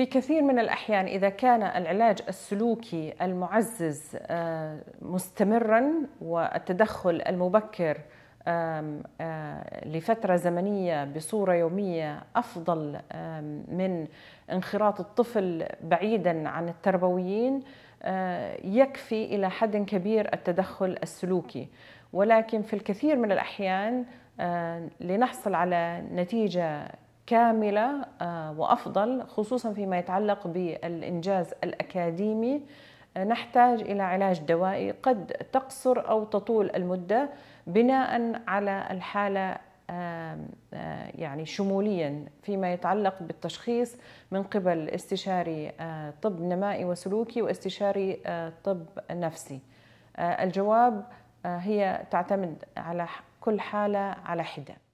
في كثير من الأحيان إذا كان العلاج السلوكي المعزز آه، مستمرا والتدخل المبكر آه، لفترة زمنية بصورة يومية أفضل من انخراط الطفل بعيدا عن التربويين آه، يكفي إلى حد كبير التدخل السلوكي ولكن في الكثير من الأحيان لنحصل على نتيجة كاملة آه، وأفضل خصوصا فيما يتعلق بالإنجاز الأكاديمي آه، نحتاج إلى علاج دوائي قد تقصر أو تطول المدة بناء على الحالة آه، يعني شموليا فيما يتعلق بالتشخيص من قبل استشاري طب نمائي وسلوكي واستشاري طب نفسي الجواب هي تعتمد على كل حالة على حدة